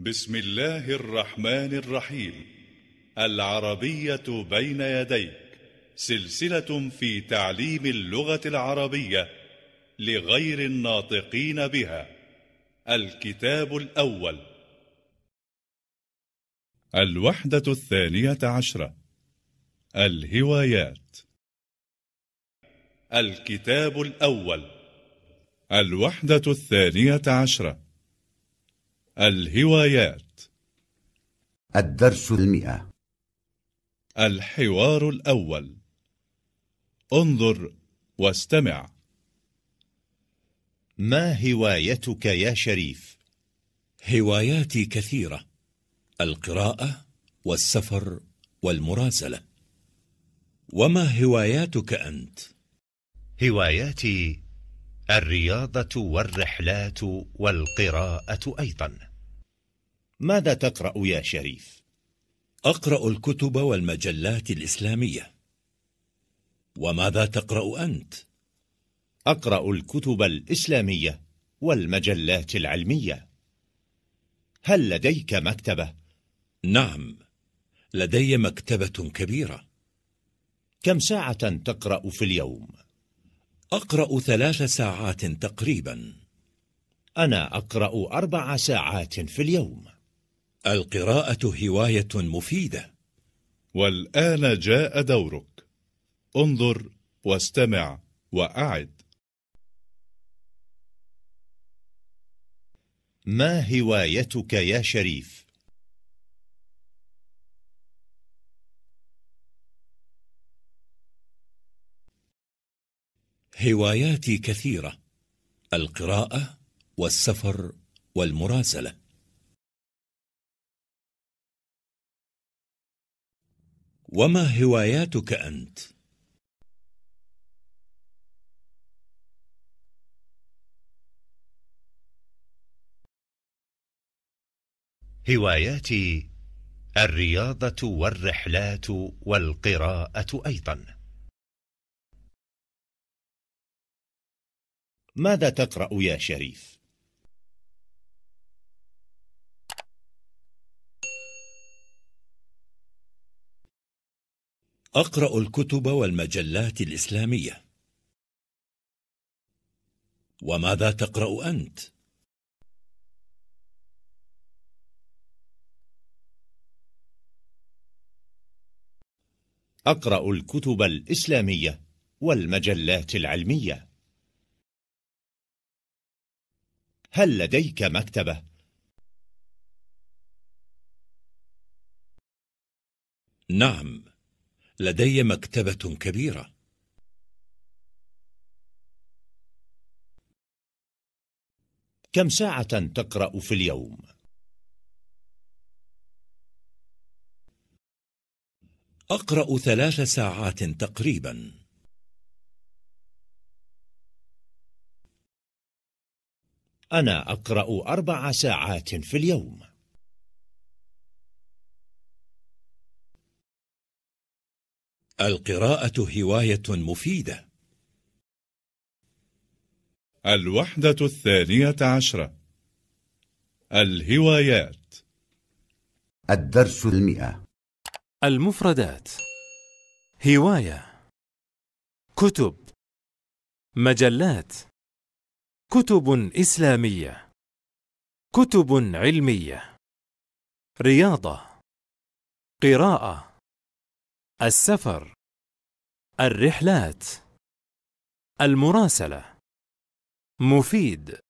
بسم الله الرحمن الرحيم العربية بين يديك سلسلة في تعليم اللغة العربية لغير الناطقين بها الكتاب الأول الوحدة الثانية عشرة الهوايات الكتاب الأول الوحدة الثانية عشرة الهوايات الدرس المئة الحوار الأول انظر واستمع ما هوايتك يا شريف؟ هواياتي كثيرة القراءة والسفر والمراسلة وما هواياتك أنت؟ هواياتي الرياضة والرحلات والقراءة أيضاً ماذا تقرأ يا شريف؟ أقرأ الكتب والمجلات الإسلامية وماذا تقرأ أنت؟ أقرأ الكتب الإسلامية والمجلات العلمية هل لديك مكتبة؟ نعم لدي مكتبة كبيرة كم ساعة تقرأ في اليوم؟ أقرأ ثلاث ساعات تقريبا أنا أقرأ أربع ساعات في اليوم القراءة هواية مفيدة والآن جاء دورك انظر واستمع وأعد ما هوايتك يا شريف؟ هواياتي كثيرة القراءة والسفر والمراسلة وما هواياتك أنت؟ هواياتي الرياضة والرحلات والقراءة أيضا ماذا تقرأ يا شريف؟ أقرأ الكتب والمجلات الإسلامية وماذا تقرأ أنت؟ أقرأ الكتب الإسلامية والمجلات العلمية هل لديك مكتبة؟ نعم لدي مكتبة كبيرة. كم ساعة تقرأ في اليوم؟ أقرأ ثلاث ساعات تقريبا أنا أقرأ أربع ساعات في اليوم القراءة هواية مفيدة الوحدة الثانية عشرة الهوايات الدرس المئة المفردات هواية كتب مجلات كتب إسلامية كتب علمية رياضة قراءة السفر الرحلات المراسلة مفيد